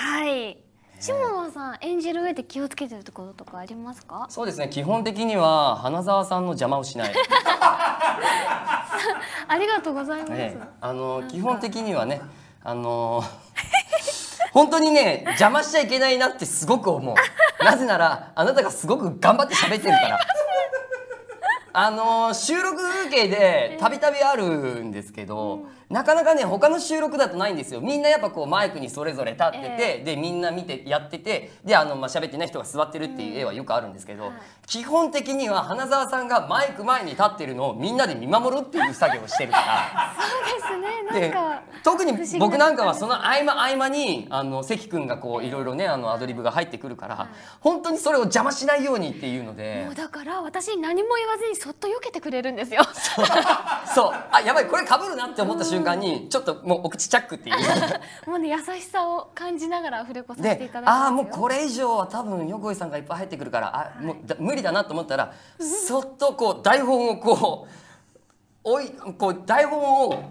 はい下野さん演じる上で気をつけてるところとかありますかそうですね基本的には花澤さんの邪魔をしない ありがとうございます、ね、あの基本的にはねあの本当にね邪魔しちゃいけないなってすごく思うなぜならあなたがすごく頑張って喋ってるからあのー、収録風景でたびたびあるんですけど、えー、なかなかね他の収録だとないんですよみんなやっぱこうマイクにそれぞれ立ってて、えー、でみんな見てやっててであの、まあ、喋ってない人が座ってるっていう絵はよくあるんですけど、基本的には花澤さんがマイク前に立ってるのをみんなで見守るっていう作業をしてるからそうですねなんか特に僕なんかはその合間合間にあの関君がこういろいろねあのアドリブが入ってくるから、はい、本当にそれを邪魔しないようにっていうので。もうだから私に何も言わずにそっと避けてくれるんですよ。そう。そうあ、やばい、これ被るなって思った瞬間に、ちょっともうお口チャックっていう。もうね、優しさを感じながらアフレコさせていただいて。ああ、もうこれ以上は多分横井さんがいっぱい入ってくるから、あ、もう無理だなと思ったら、そっとこう台本をこう、おい、こう台本を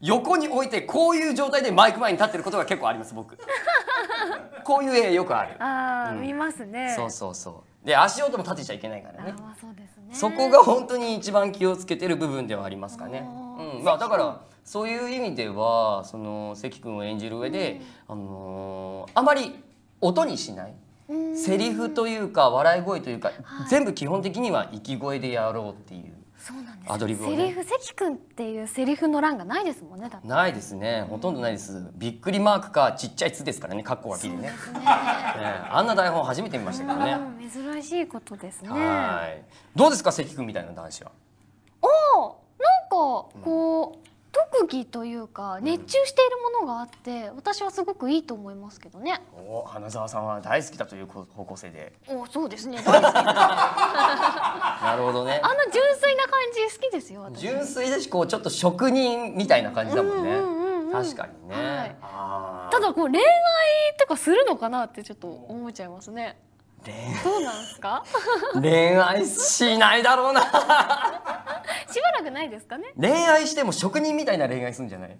横に置いて、こういう状態でマイク前に立ってることが結構あります、僕。こういう絵よくある。ああ、うん、見ますね。そうそうそう。で足音も立てちゃいけないからねそねそこが本当に一番気をつけてる部分ではありますかね。うんまあ、だからそういう意味ではその関君を演じる上で、あのー、あまり音にしない。セリフというか笑い声というか、全部基本的には息声でやろうっていうそうなんですアドリブを、ね、セリフ関君っていうセリフの欄がないですもんねないですねほとんどないです、びっくりマークかちっちゃい「つ」ですからねカッコがきりねねね あんな台本初めて見ましたけどね珍しいことですねはいどうですか関君みたいな男子はおなんかこう、うん特技というか熱中しているものがあって、うん、私はすごくいいと思いますけどねお花澤さんは大好きだという方向性でおそうですね なるほどねあの純粋きですよ純粋だしこうちょっと職人みたいな感じだもんね、うんうんうん、確かにね、はい、ただこう恋愛とかするのかなってちょっと思っちゃいますねどうなんですか恋愛しないだろうな しばらくないですかね恋愛しても職人みたいな恋愛するんじゃない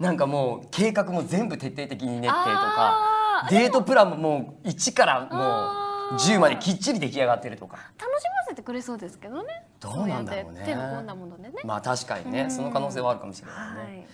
なんかもう計画も全部徹底的に練ってとかデートプランももう一からもう10まできっちり出来上がってるとか楽しませてくれそうですけどねどうなんだろうね手の込んだものねまあ確かにね、その可能性はあるかもしれないね、はい